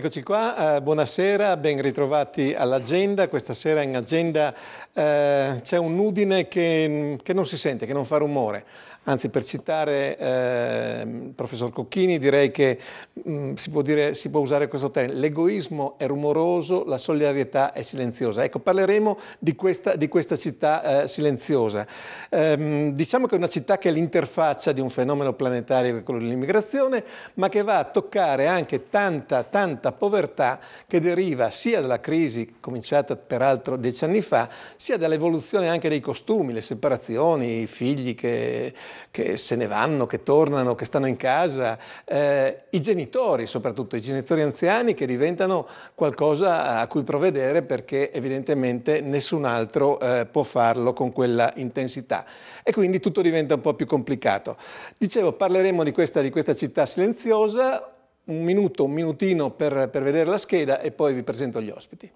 Eccoci qua, eh, buonasera, ben ritrovati all'agenda. Questa sera in agenda eh, c'è un udine che, che non si sente, che non fa rumore Anzi, per citare eh, il professor Cocchini, direi che mh, mm, si, può dire, si può usare questo termine. L'egoismo è rumoroso, la solidarietà è silenziosa. Ecco, parleremo di questa, di questa città eh, silenziosa. Ehm, diciamo che è una città che è l'interfaccia di un fenomeno planetario che è quello dell'immigrazione, ma che va a toccare anche tanta, tanta povertà che deriva sia dalla crisi cominciata peraltro dieci anni fa, sia dall'evoluzione anche dei costumi, le separazioni, i figli che che se ne vanno, che tornano, che stanno in casa, eh, i genitori soprattutto, i genitori anziani che diventano qualcosa a cui provvedere perché evidentemente nessun altro eh, può farlo con quella intensità e quindi tutto diventa un po' più complicato. Dicevo, parleremo di questa, di questa città silenziosa, un minuto, un minutino per, per vedere la scheda e poi vi presento gli ospiti.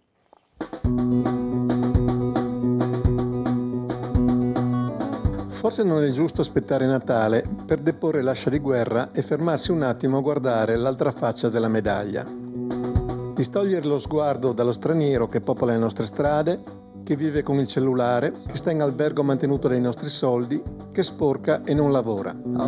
Forse non è giusto aspettare Natale per deporre l'ascia di guerra e fermarsi un attimo a guardare l'altra faccia della medaglia. Distogliere lo sguardo dallo straniero che popola le nostre strade, che vive con il cellulare, che sta in albergo mantenuto dai nostri soldi, che sporca e non lavora. Oh,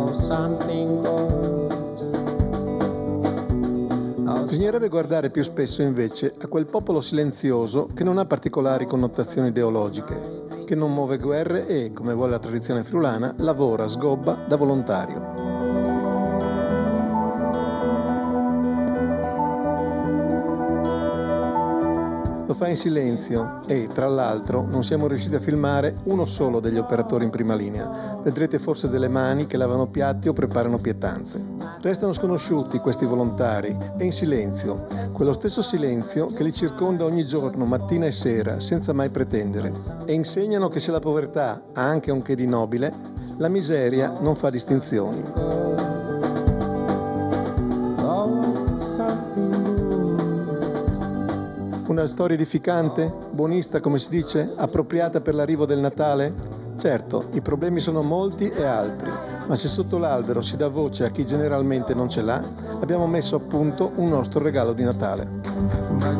oh, Bisognerebbe guardare più spesso invece a quel popolo silenzioso che non ha particolari connotazioni ideologiche, che non muove guerre e, come vuole la tradizione friulana, lavora, sgobba da volontario. lo fa in silenzio e, tra l'altro, non siamo riusciti a filmare uno solo degli operatori in prima linea. Vedrete forse delle mani che lavano piatti o preparano pietanze. Restano sconosciuti questi volontari e in silenzio, quello stesso silenzio che li circonda ogni giorno, mattina e sera, senza mai pretendere, e insegnano che se la povertà ha anche un che di nobile, la miseria non fa distinzioni. Oh, una storia edificante, buonista come si dice, appropriata per l'arrivo del Natale? Certo, i problemi sono molti e altri, ma se sotto l'albero si dà voce a chi generalmente non ce l'ha, abbiamo messo a punto un nostro regalo di Natale.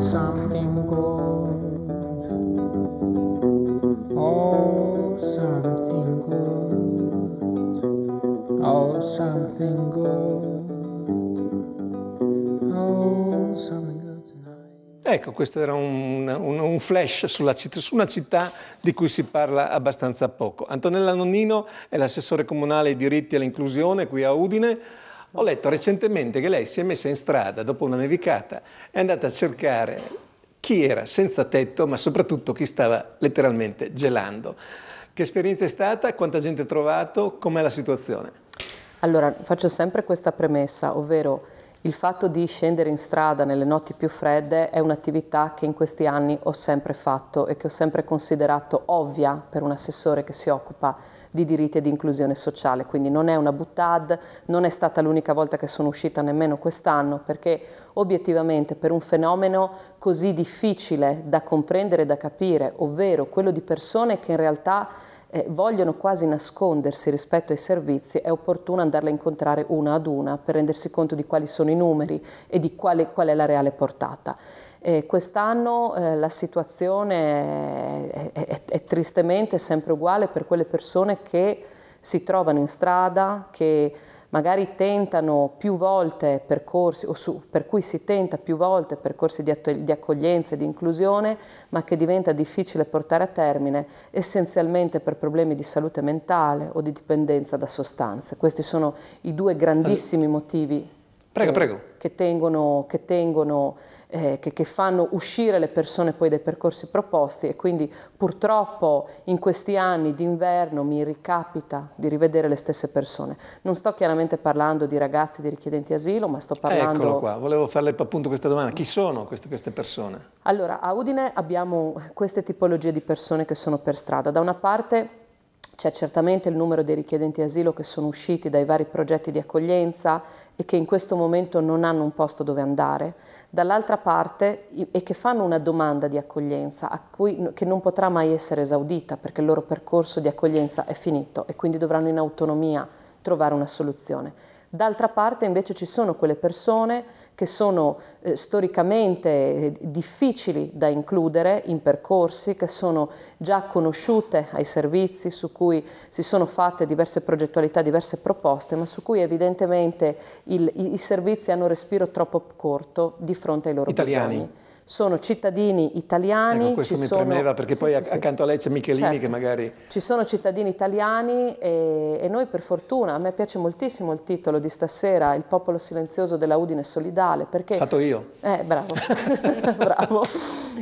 Ecco, questo era un, un, un flash citt su una città di cui si parla abbastanza poco. Antonella Nonnino è l'assessore comunale ai diritti e all'inclusione qui a Udine. Ho letto recentemente che lei si è messa in strada dopo una nevicata, è andata a cercare chi era senza tetto, ma soprattutto chi stava letteralmente gelando. Che esperienza è stata? Quanta gente ha trovato? Com'è la situazione? Allora, faccio sempre questa premessa, ovvero il fatto di scendere in strada nelle notti più fredde è un'attività che in questi anni ho sempre fatto e che ho sempre considerato ovvia per un assessore che si occupa di diritti e di inclusione sociale, quindi non è una buttad, non è stata l'unica volta che sono uscita nemmeno quest'anno, perché obiettivamente per un fenomeno così difficile da comprendere e da capire, ovvero quello di persone che in realtà eh, vogliono quasi nascondersi rispetto ai servizi, è opportuno andarle a incontrare una ad una per rendersi conto di quali sono i numeri e di quale, qual è la reale portata. Eh, quest'anno eh, la situazione è, è, è, tristemente sempre uguale per quelle persone che si trovano in strada, che magari tentano più volte percorsi o su, per cui si tenta più volte percorsi di, di accoglienza e di inclusione, ma che diventa difficile portare a termine essenzialmente per problemi di salute mentale o di dipendenza da sostanze. Questi sono i due grandissimi motivi prego, che, prego. Che, tengono, che tengono eh, che, che, fanno uscire le persone poi dai percorsi proposti e quindi purtroppo in questi anni d'inverno mi ricapita di rivedere le stesse persone. Non sto chiaramente parlando di ragazzi, di richiedenti asilo, ma sto parlando... Eccolo qua, volevo farle appunto questa domanda. Chi sono queste, queste persone? Allora, a Udine abbiamo queste tipologie di persone che sono per strada. Da una parte c'è certamente il numero dei richiedenti asilo che sono usciti dai vari progetti di accoglienza e che in questo momento non hanno un posto dove andare dall'altra parte e che fanno una domanda di accoglienza cui, che non potrà mai essere esaudita perché il loro percorso di accoglienza è finito e quindi dovranno in autonomia trovare una soluzione. D'altra parte invece ci sono quelle persone che sono eh, storicamente eh, difficili da includere in percorsi, che sono già conosciute ai servizi, su cui si sono fatte diverse progettualità, diverse proposte, ma su cui evidentemente il, i, i, servizi hanno respiro troppo corto di fronte ai loro Italiani. Bisogni sono cittadini italiani. Ecco, questo mi sono... premeva perché sì, poi sì, accanto sì. a lei c'è Michelini certo. che magari... Ci sono cittadini italiani e, e, noi per fortuna, a me piace moltissimo il titolo di stasera, Il popolo silenzioso della Udine solidale, perché... Fatto io. Eh, bravo, bravo.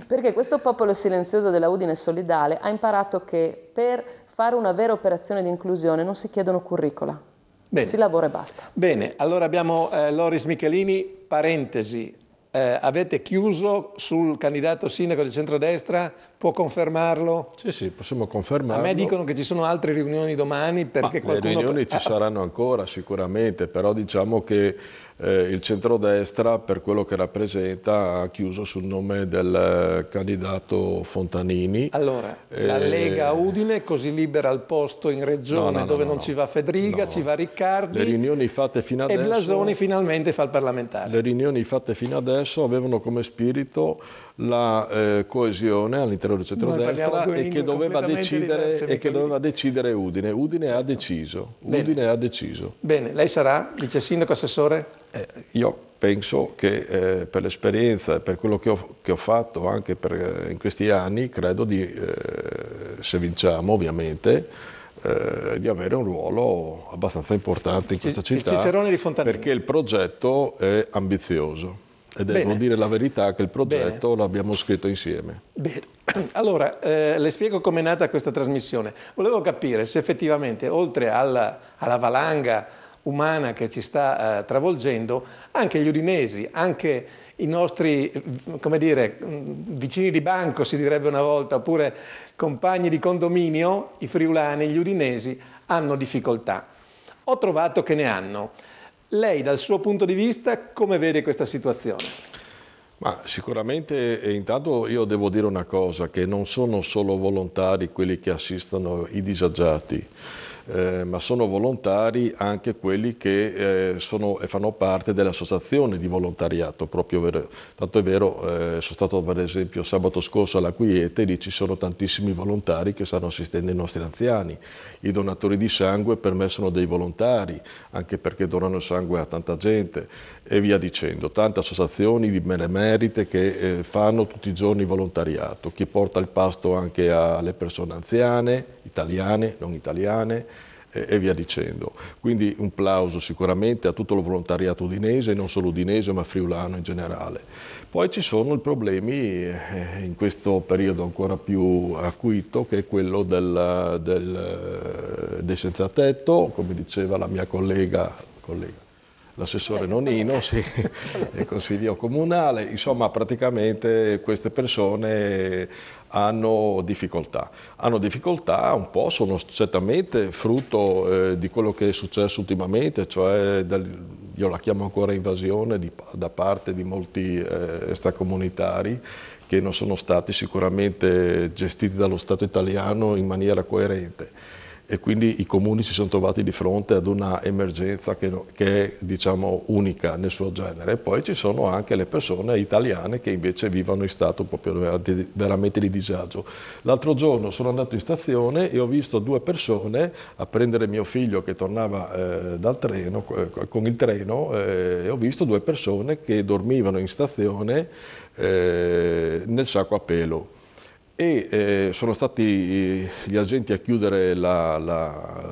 Perché questo popolo silenzioso della Udine solidale ha imparato che per fare una vera operazione di inclusione non si chiedono curricula. Bene. Si lavora e basta. Bene, allora abbiamo eh, Loris Michelini, parentesi, eh, avete chiuso sul candidato sindaco del centrodestra, può confermarlo? Sì, sì, possiamo confermarlo. A me dicono che ci sono altre riunioni domani perché Ma qualcuno... Le riunioni ci ah, ah. saranno ancora sicuramente, però diciamo che eh, il centrodestra per quello che rappresenta ha chiuso sul nome del eh, candidato Fontanini. Allora, e... la eh, Lega Udine così libera il posto in regione no, no, dove no, non ci va Federica, ci va Riccardi. Le riunioni fatte fino adesso... E Blasoni finalmente fa il parlamentare. Le riunioni fatte fino adesso stesso avevano come spirito la eh, coesione all'interno del centrodestra e che, doveva decidere, e che doveva decidere Udine. Udine, ha, certo. deciso. Udine ha deciso. Bene, lei sarà vice sindaco assessore? Eh, io penso che eh, per l'esperienza e per quello che ho, che ho fatto anche per, eh, in questi anni, credo di, eh, se vinciamo ovviamente, eh, di avere un ruolo abbastanza importante in questa città il Cicerone di Fontanini. perché il progetto è ambizioso. E Bene. dire la verità che il progetto Bene. l'abbiamo scritto insieme. Bene. Allora, eh, le spiego com'è nata questa trasmissione. Volevo capire se effettivamente, oltre alla, alla valanga umana che ci sta eh, travolgendo, anche gli udinesi, anche i nostri mm, dire, mm, vicini di banco, si direbbe una volta, oppure compagni di condominio, i friulani, gli udinesi, hanno difficoltà. Ho trovato che ne hanno. Lei dal suo punto di vista come vede questa situazione? Ma sicuramente intanto io devo dire una cosa, che non sono solo volontari quelli che assistono i disagiati, eh, ma sono volontari anche quelli che eh, sono, fanno parte dell'associazione di volontariato, vero, tanto è vero, eh, sono stato per esempio sabato scorso alla Quiete, lì ci sono tantissimi volontari che stanno assistendo i nostri anziani, i donatori di sangue per me sono dei volontari, anche perché donano sangue a tanta gente e via dicendo, tante associazioni di benemerite che eh, fanno tutti i giorni volontariato, chi porta il pasto anche alle persone anziane, italiane, non italiane e, via dicendo. Quindi un plauso sicuramente a tutto il volontariato udinese, non solo udinese ma friulano in generale. Poi ci sono i problemi eh, in questo periodo ancora più acuito che è quello del, del, dei senza tetto, come diceva la mia collega, collega l'assessore Nonino, sì, il consiglio comunale, insomma praticamente queste persone hanno difficoltà. Hanno difficoltà un po', sono certamente frutto eh, di quello che è successo ultimamente, cioè del, io la chiamo ancora invasione di, da parte di molti eh, extracomunitari che non sono stati sicuramente gestiti dallo Stato italiano in maniera coerente e quindi i comuni si sono trovati di fronte ad una emergenza che, che è diciamo, unica nel suo genere. E poi ci sono anche le persone italiane che invece vivono in stato proprio veramente di disagio. L'altro giorno sono andato in stazione e ho visto due persone a prendere mio figlio che tornava eh, dal treno, eh, con il treno, eh, e ho visto due persone che dormivano in stazione eh, nel sacco a pelo e eh, sono stati gli agenti a chiudere la, la,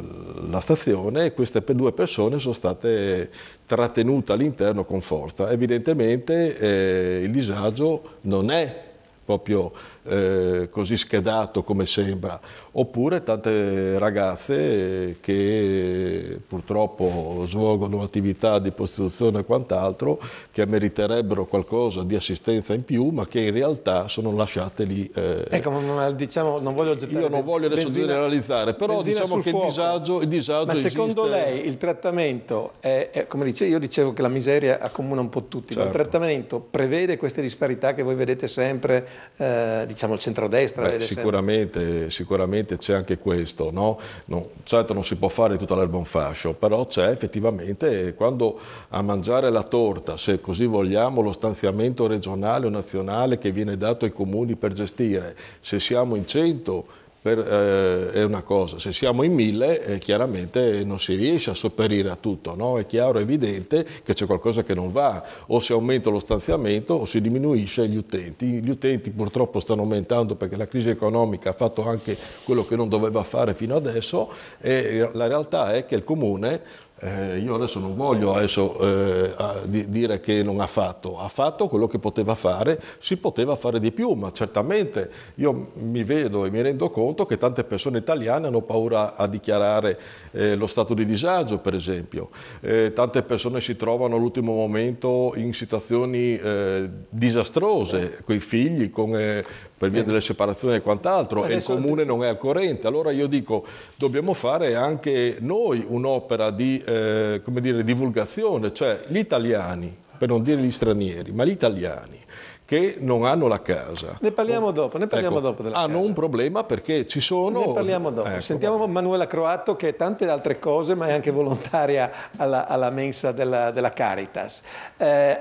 la stazione e queste due persone sono state trattenute all'interno con forza. Evidentemente eh, il disagio non è proprio eh, così schedato come sembra, oppure tante ragazze che purtroppo svolgono attività di prostituzione e quant'altro, che meriterebbero qualcosa di assistenza in più, ma che in realtà sono lasciate lì. Eh. Ecco, ma diciamo, non voglio gettare Io non voglio adesso generalizzare, però diciamo che il disagio, il disagio ma secondo lei il trattamento, è, è, come dicevo, io dicevo che la miseria accomuna un po' tutti, certo. ma il certo. trattamento prevede queste disparità che voi vedete sempre eh, diciamo, il centrodestra? Beh, sicuramente, sicuramente c'è anche questo, no? No, certo non si può fare tutta l'erba un fascio, però c'è effettivamente quando a mangiare la torta, se così vogliamo, lo stanziamento regionale o nazionale che viene dato ai comuni per gestire, se siamo in 100 per, eh, è una cosa, se siamo in mille eh, chiaramente non si riesce a sopperire a tutto, no? è chiaro, è evidente che c'è qualcosa che non va, o si aumenta lo stanziamento o si diminuisce gli utenti, gli utenti purtroppo stanno aumentando perché la crisi economica ha fatto anche quello che non doveva fare fino adesso e la realtà è che il comune eh, io adesso non voglio adesso, eh, dire che non ha fatto, ha fatto quello che poteva fare, si poteva fare di più, ma certamente io mi vedo e mi rendo conto che tante persone italiane hanno paura a dichiarare eh, lo stato di disagio, per esempio, eh, tante persone si trovano all'ultimo momento in situazioni eh, disastrose, con i figli, con, eh, per via eh. delle separazioni e quant'altro eh, e il comune non è al corrente. Allora io dico dobbiamo fare anche noi un'opera di eh, dire, divulgazione, cioè gli italiani, per non dire gli stranieri, ma gli italiani che non hanno la casa. Ne parliamo oh, dopo, ne parliamo ecco, dopo della hanno casa. un problema perché ci sono... Ne parliamo dopo. Ecco, Sentiamo va. Manuela Croatto che è tante altre cose ma è anche volontaria alla, alla mensa della, della Caritas. Eh,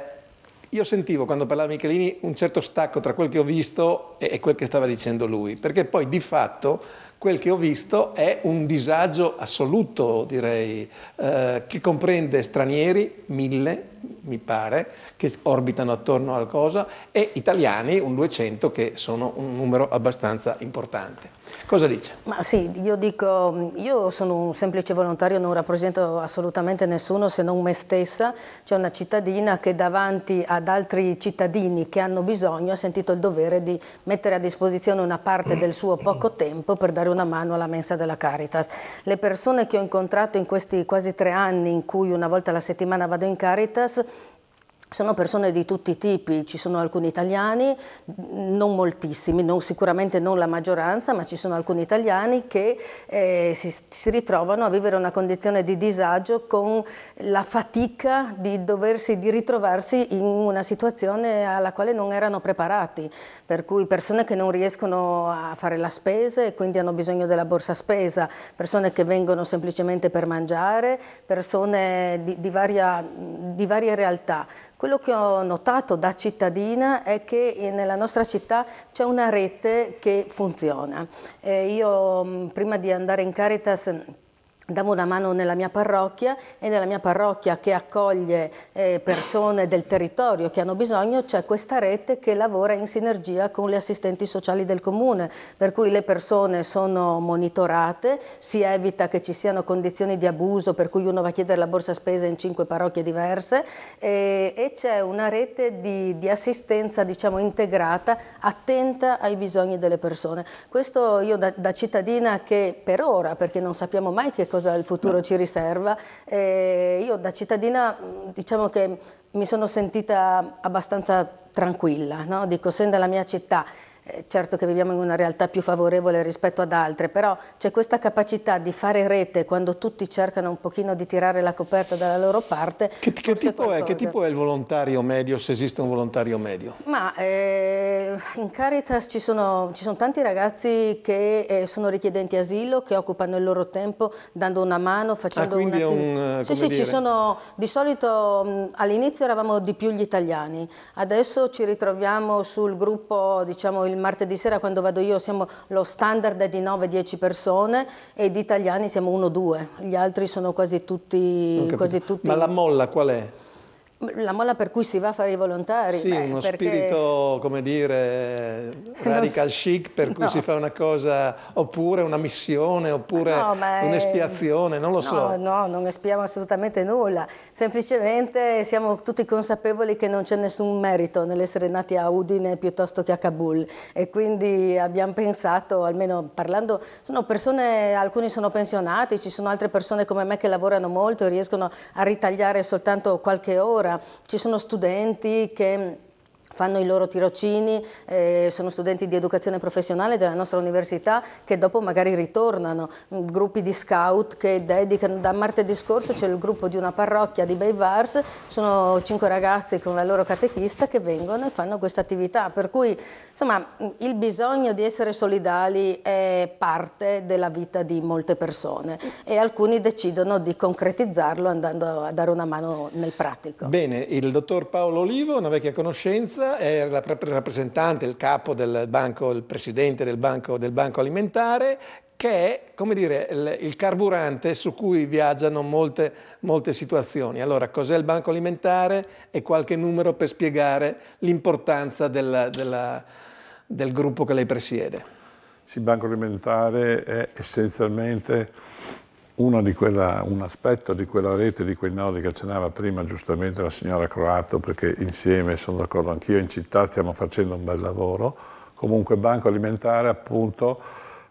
io sentivo quando parlava Michelini un certo stacco tra quel che ho visto e quel che stava dicendo lui, perché poi di fatto quel che ho visto è un disagio assoluto, direi, eh, che comprende stranieri, mille, mi pare, che orbitano attorno al cosa, e italiani un 200 che sono un numero abbastanza importante. Cosa dice? Ma sì, io dico, io sono un semplice volontario, non rappresento assolutamente nessuno se non me stessa, cioè una cittadina che davanti ad altri cittadini che hanno bisogno ha sentito il dovere di mettere a disposizione una parte del suo poco tempo per dare una mano alla mensa della Caritas. Le persone che ho incontrato in questi quasi tre anni in cui una volta alla settimana vado in Caritas す sono persone di tutti i tipi, ci sono alcuni italiani, non moltissimi, non, sicuramente non la maggioranza, ma ci sono alcuni italiani che eh, si, si, ritrovano a vivere una condizione di disagio con la fatica di, doversi, di ritrovarsi in una situazione alla quale non erano preparati, per cui persone che non riescono a fare la spesa e quindi hanno bisogno della borsa spesa, persone che vengono semplicemente per mangiare, persone di, di, varia, di varie realtà. Quello che ho notato da cittadina è che eh, nella nostra città c'è una rete che funziona. Eh, io mm, prima di andare in Caritas davo una mano nella mia parrocchia e nella mia parrocchia che accoglie eh, persone del territorio che hanno bisogno c'è questa rete che lavora in sinergia con le assistenti sociali del comune, per cui le persone sono monitorate, si evita che ci siano condizioni di abuso per cui uno va a chiedere la borsa spesa in cinque parrocchie diverse e, e c'è una rete di, di assistenza diciamo, integrata, attenta ai bisogni delle persone. Questo io da, da cittadina che per ora, perché non sappiamo mai che cosa il futuro ci riserva. E eh, io da cittadina diciamo che mi sono sentita abbastanza tranquilla, no? dico, essendo la mia città eh, certo che viviamo in una realtà più favorevole rispetto ad altre, però c'è questa capacità di fare rete quando tutti cercano un pochino di tirare la coperta dalla loro parte. Che, che, tipo, è, che tipo, è, il volontario medio, se esiste un volontario medio? Ma eh, in Caritas ci sono, ci sono, tanti ragazzi che eh, sono richiedenti asilo, che occupano il loro tempo dando una mano, facendo ah, un, un eh, Sì, sì, ci sono, di solito all'inizio eravamo di più gli italiani, adesso ci ritroviamo sul gruppo, diciamo, il il martedì sera quando vado io siamo lo standard di 9-10 persone e di italiani siamo 1-2, gli altri sono quasi tutti... Quasi tutti... Ma la molla qual è? La molla per cui si va a fare i volontari. Sì, beh, uno perché... spirito, come dire, radical si... chic per cui no. si fa una cosa, oppure una missione, oppure no, un'espiazione, non lo no, so. No, non espiamo assolutamente nulla, semplicemente siamo tutti consapevoli che non c'è nessun merito nell'essere nati a Udine piuttosto che a Kabul e quindi abbiamo pensato, almeno parlando, sono persone, alcuni sono pensionati, ci sono altre persone come me che lavorano molto e riescono a ritagliare soltanto qualche ora ci sono studenti che fanno i loro tirocini, eh, sono studenti di educazione professionale della nostra università che dopo magari ritornano, gruppi di scout che dedicano, da martedì scorso c'è il gruppo di una parrocchia di Beivars, sono cinque ragazzi con la loro catechista che vengono e fanno questa attività, per cui insomma il bisogno di essere solidali è parte della vita di molte persone e alcuni decidono di concretizzarlo andando a dare una mano nel pratico. Bene, il dottor Paolo Olivo, una vecchia conoscenza, Gates è il rappresentante, il capo del banco, il presidente del banco, del banco alimentare, che è come dire, il carburante su cui viaggiano molte, molte situazioni. Allora, cos'è il banco alimentare e qualche numero per spiegare l'importanza del gruppo che lei presiede? Sì, il banco alimentare è essenzialmente di quella, un aspetto di quella rete, di quei nodi che accennava prima giustamente la signora Croato, perché insieme, sono d'accordo anch'io, in città stiamo facendo un bel lavoro, comunque Banco Alimentare appunto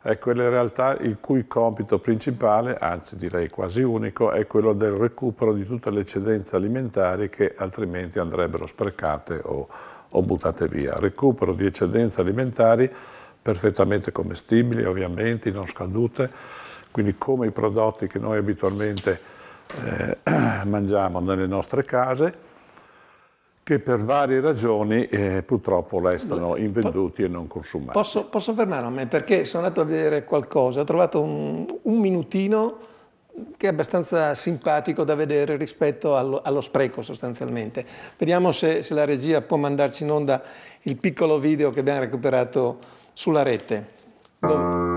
è quella realtà il cui compito principale, anzi direi quasi unico, è quello del recupero di tutte le eccedenze alimentari che altrimenti andrebbero sprecate o, o buttate via. Recupero di eccedenze alimentari perfettamente commestibili, ovviamente, non scadute, quindi come i prodotti che noi abitualmente eh, mangiamo nelle nostre case, che per varie ragioni eh, purtroppo restano invenduti e non consumati. Posso, posso fermarmi a me perché sono andato a vedere qualcosa, ho trovato un, un minutino che è abbastanza simpatico da vedere rispetto allo, allo spreco sostanzialmente. Vediamo se, se, la regia può mandarci in onda il piccolo video che abbiamo recuperato sulla rete. Dove...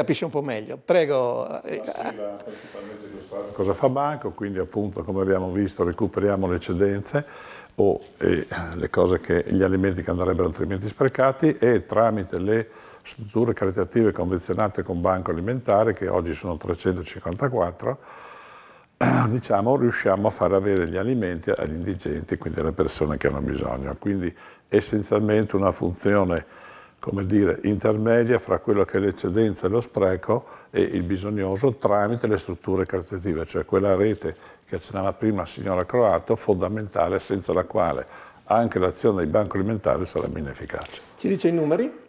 capisce un po' meglio. Prego. Eh, Cosa fa Banco? Quindi appunto, come abbiamo visto, recuperiamo le eccedenze o eh, le cose che, gli alimenti che andrebbero altrimenti sprecati e tramite le strutture caritative convenzionate con Banco Alimentare, che oggi sono 354, diciamo, riusciamo a far avere gli alimenti agli indigenti, quindi alle persone che hanno bisogno. Quindi essenzialmente una funzione come dire, intermedia fra quello che è l'eccedenza e lo spreco e il bisognoso tramite le strutture caritative, cioè quella rete che accennava prima la signora Croato, fondamentale senza la quale anche l'azione di banco alimentare sarebbe inefficace. Ci dice i numeri?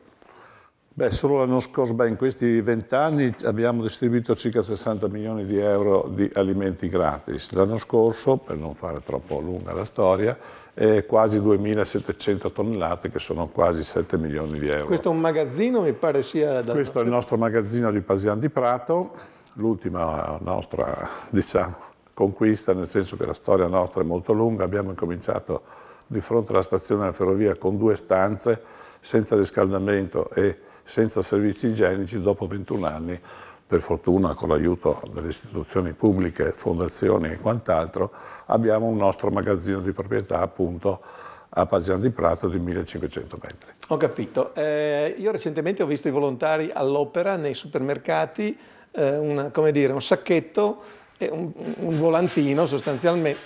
Beh, solo l'anno scorso, beh, in questi vent'anni abbiamo distribuito circa 60 milioni di euro di alimenti gratis. L'anno scorso, per non fare troppo lunga la storia, è quasi 2.700 tonnellate, che sono quasi 7 milioni di euro. Questo è un magazzino, mi pare sia... Da Questo è il nostro magazzino di Pasian di Prato, l'ultima nostra, diciamo, conquista, nel senso che la storia nostra è molto lunga. Abbiamo cominciato di fronte alla stazione della ferrovia con due stanze, senza riscaldamento e senza servizi igienici dopo 21 anni, per fortuna con l'aiuto delle istituzioni pubbliche, fondazioni e quant'altro, abbiamo un nostro magazzino di proprietà appunto a Pagian di Prato di 1500 metri. Ho capito. Eh, io recentemente ho visto i volontari all'opera nei supermercati, eh, una, come dire, un sacchetto, un, un volantino sostanzialmente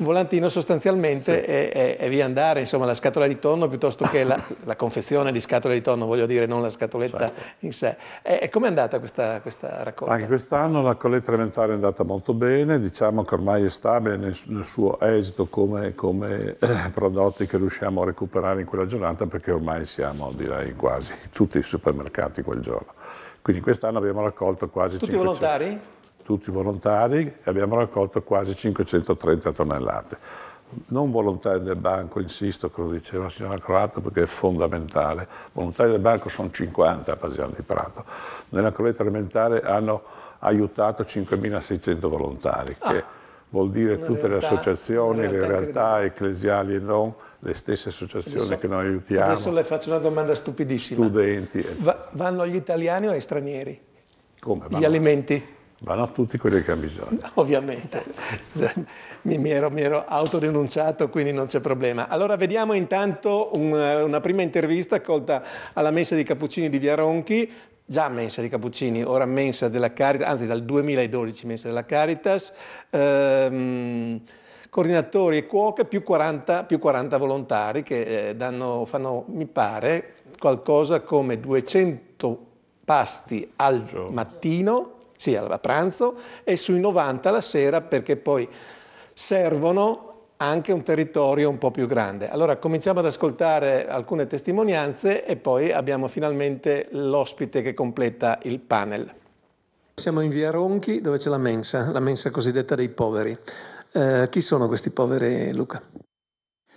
un volantino sostanzialmente sì. è, è, è, via andare, insomma la scatola di tonno piuttosto che la, la confezione di scatola di tonno, voglio dire, non la scatoletta certo. in sé. E, com'è andata questa, questa, raccolta? Anche quest'anno la colletta elementare è andata molto bene, diciamo che ormai è stabile nel, nel suo esito come, come eh, prodotti che riusciamo a recuperare in quella giornata perché ormai siamo direi quasi tutti i supermercati quel giorno. Quindi quest'anno abbiamo raccolto quasi... Tutti 500... volontari? tutti volontari, e abbiamo raccolto quasi 530 tonnellate. Non volontari del banco, insisto, come diceva la signora Croato, perché è fondamentale. Volontari del banco sono 50 a Pasiano di Prato. Nella coletta elementare hanno aiutato 5.600 volontari, ah, che vuol dire tutte realtà, le associazioni, realtà le realtà credo. ecclesiali e non, le stesse associazioni adesso, che noi aiutiamo. Adesso le faccio una domanda stupidissima. Studenti. Va, vanno agli italiani o ai stranieri? Come vanno? Gli alimenti? vanno a tutti quelli che hanno bisogno. Ovviamente, mi, mi, ero, mi, ero, autodenunciato, quindi non c'è problema. Allora vediamo intanto un, una prima intervista accolta alla mensa di Cappuccini di Via Ronchi, già mensa di Cappuccini, ora mensa della Caritas, anzi dal 2012 mensa della Caritas, ehm, coordinatori e cuoche più 40, più 40 volontari che eh, danno, fanno, mi pare, qualcosa come 200 pasti al Gio. mattino sì, a pranzo e sui 90 la sera perché poi servono anche un territorio un po' più grande. Allora cominciamo ad ascoltare alcune testimonianze e poi abbiamo finalmente l'ospite che completa il panel. Siamo in via Ronchi dove c'è la mensa, la mensa cosiddetta dei poveri. Eh, chi sono questi poveri, Luca?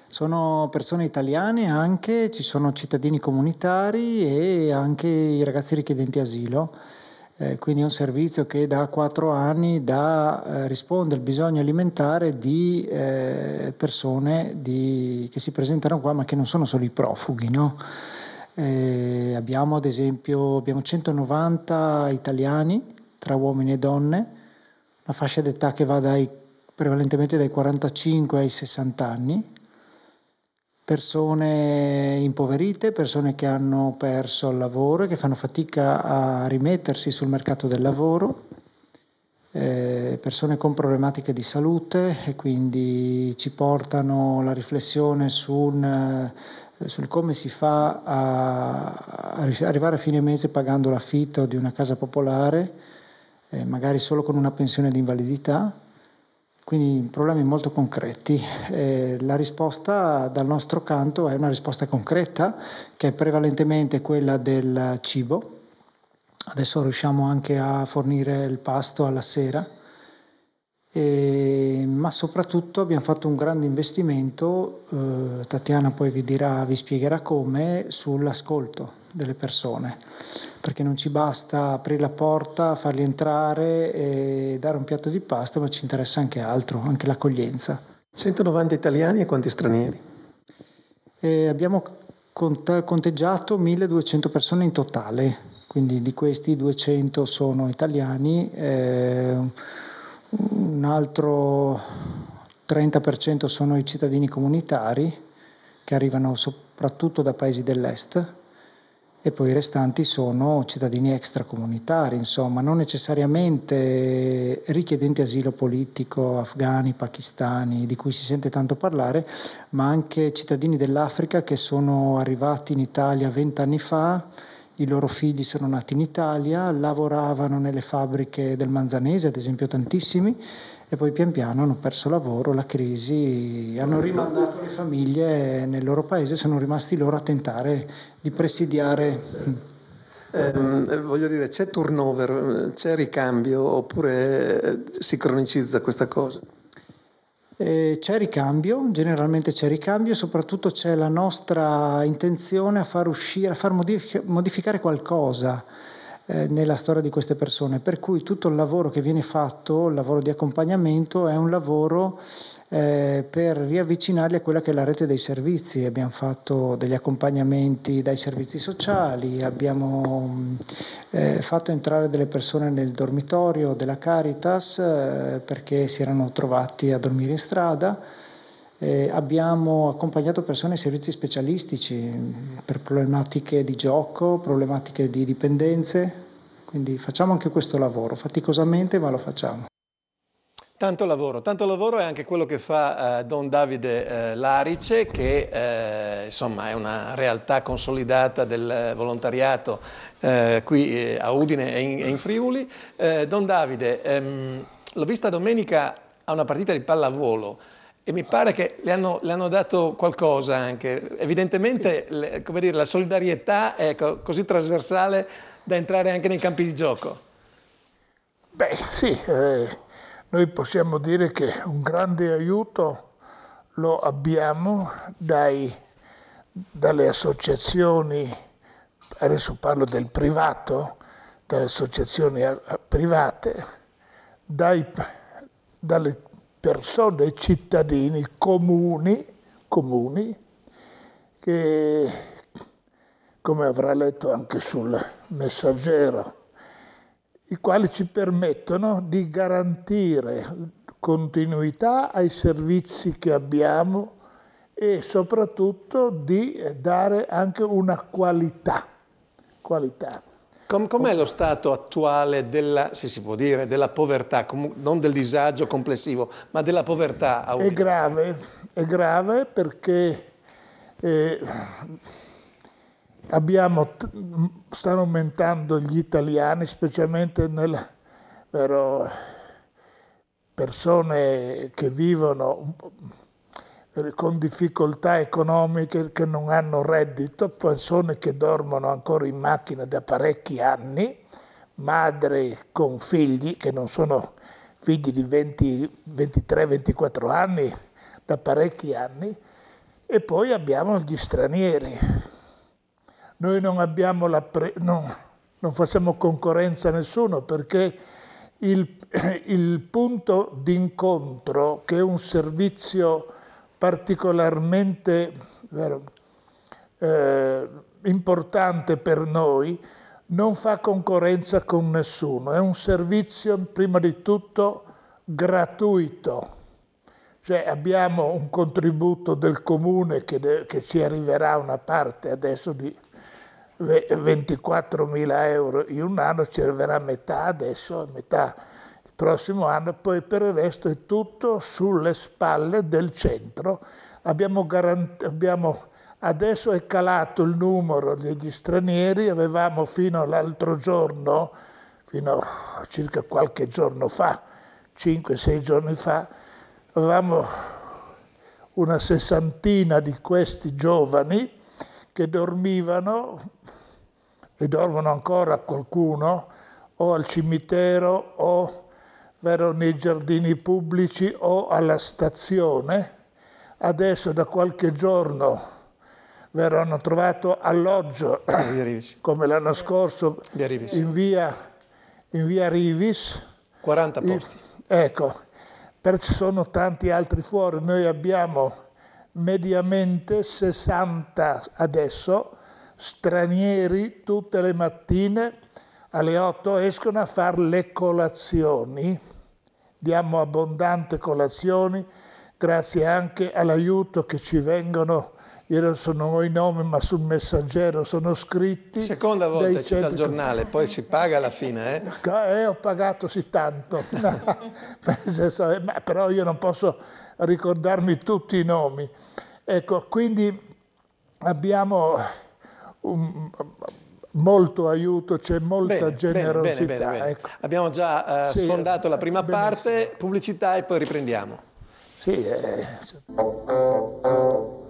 Sono persone italiane anche, ci sono cittadini comunitari e anche i ragazzi richiedenti asilo eh, quindi è un servizio che da quattro anni da, eh, risponde al bisogno alimentare di eh, persone di, che si presentano qua ma che non sono solo i profughi. No? Eh, abbiamo ad esempio abbiamo 190 italiani tra uomini e donne, una fascia d'età che va dai, prevalentemente dai 45 ai 60 anni, persone impoverite, persone che hanno perso il lavoro e che fanno fatica a rimettersi sul mercato del lavoro, eh, persone con problematiche di salute e quindi ci portano la riflessione su un, eh, sul come si fa a, arrivare a fine mese pagando l'affitto di una casa popolare, eh, magari solo con una pensione di invalidità quindi problemi molto concreti. Eh, la risposta dal nostro canto è una risposta concreta, che è prevalentemente quella del cibo. Adesso riusciamo anche a fornire il pasto alla sera e, ehm, ma soprattutto abbiamo fatto un grande investimento, eh, Tatiana poi vi, dirà, vi spiegherà come, sull'ascolto delle persone, perché non ci basta aprire la porta, farli entrare e dare un piatto di pasta, ma ci interessa anche altro, anche l'accoglienza. 190 italiani e quanti stranieri? E abbiamo conteggiato 1200 persone in totale, quindi di questi 200 sono italiani. Eh, un altro 30% sono i cittadini comunitari che arrivano soprattutto da paesi dell'est e poi i restanti sono cittadini extracomunitari, insomma, non necessariamente richiedenti asilo politico, afghani, pakistani, di cui si sente tanto parlare, ma anche cittadini dell'Africa che sono arrivati in Italia vent'anni fa i loro figli sono nati in Italia, lavoravano nelle fabbriche del Manzanese, ad esempio tantissimi, e poi pian piano hanno perso lavoro, la crisi, hanno rimandato le famiglie nel loro paese, sono rimasti loro a tentare di presidiare. Eh, voglio dire, c'è turnover, c'è ricambio oppure eh, si cronicizza questa cosa? Eh, c'è ricambio, generalmente c'è ricambio, soprattutto c'è la nostra intenzione a far uscire, a far modific- modificare qualcosa eh, nella storia di queste persone, per cui tutto il lavoro che viene fatto, il lavoro di accompagnamento, è un lavoro eh, per riavvicinarli a quella che è la rete dei servizi. Abbiamo fatto degli accompagnamenti dai servizi sociali, abbiamo eh, fatto entrare delle persone nel dormitorio della Caritas eh, perché si erano trovati a dormire in strada. Eh, abbiamo accompagnato persone ai servizi specialistici mm, per problematiche di gioco, problematiche di dipendenze, quindi facciamo anche questo lavoro, faticosamente ma lo facciamo. Tanto lavoro, tanto lavoro è anche quello che fa eh, Don Davide eh, Larice che eh, insomma è una realtà consolidata del volontariato eh, qui eh, a Udine e in, e in Friuli. Eh, Don Davide, ehm, l'ho vista domenica a una partita di pallavolo e mi pare che le hanno, le hanno dato qualcosa anche. Evidentemente le, dire, la solidarietà è co così trasversale da entrare anche nei campi di gioco. Beh sì noi possiamo dire che un grande aiuto lo abbiamo dai, dalle associazioni, adesso parlo del privato, dalle associazioni private, dai, dalle persone, cittadini comuni, comuni che come avrà letto anche sul messaggero, i quali ci permettono di garantire continuità ai servizi che abbiamo e soprattutto di dare anche una qualità. qualità. Com com'è lo stato attuale della, dire, della povertà, non del disagio complessivo, ma della povertà? È grave, è grave perché eh, Abbiamo, stanno aumentando gli italiani, specialmente nelle persone che vivono con difficoltà economiche, che non hanno reddito, persone che dormono ancora in macchina da parecchi anni, madri con figli che non sono figli di 23-24 anni, da parecchi anni, e poi abbiamo gli stranieri noi non, pre- no, non facciamo concorrenza a nessuno perché il, il punto d'incontro, che è un servizio particolarmente eh, importante per noi, non fa concorrenza con nessuno, è un servizio prima di tutto gratuito. Cioè abbiamo un contributo del comune che, de- che ci arriverà una parte adesso di, 24.000 euro in un anno, ci arriverà metà adesso, metà il prossimo anno, poi per il resto è tutto sulle spalle del centro. Abbiamo abbiamo, adesso è calato il numero degli stranieri, avevamo fino all'altro giorno, fino a circa qualche giorno fa, 5-6 giorni fa, avevamo una sessantina di questi giovani che dormivano e dormono ancora qualcuno o al cimitero o nei giardini pubblici o alla stazione. Adesso da qualche giorno hanno trovato alloggio, come l'anno scorso, in via, in via, Rivis. 40 posti. ecco, però ci sono tanti altri fuori. Noi abbiamo mediamente 60 adesso stranieri tutte le mattine alle 8 escono a fare le colazioni, diamo abbondante colazioni grazie anche all'aiuto che ci vengono io non sono i nomi, ma sul messaggero sono scritti. Seconda volta c'è centri... il giornale, poi si paga alla fine, eh? eh ho pagato sì tanto, eh, però io non posso ricordarmi tutti i nomi. Ecco, quindi abbiamo un, molto aiuto, c'è molta bene, generosità. Bene, bene, ecco. Abbiamo già eh, sì, sfondato la prima benissimo. parte, pubblicità e poi riprendiamo. Sì, eh.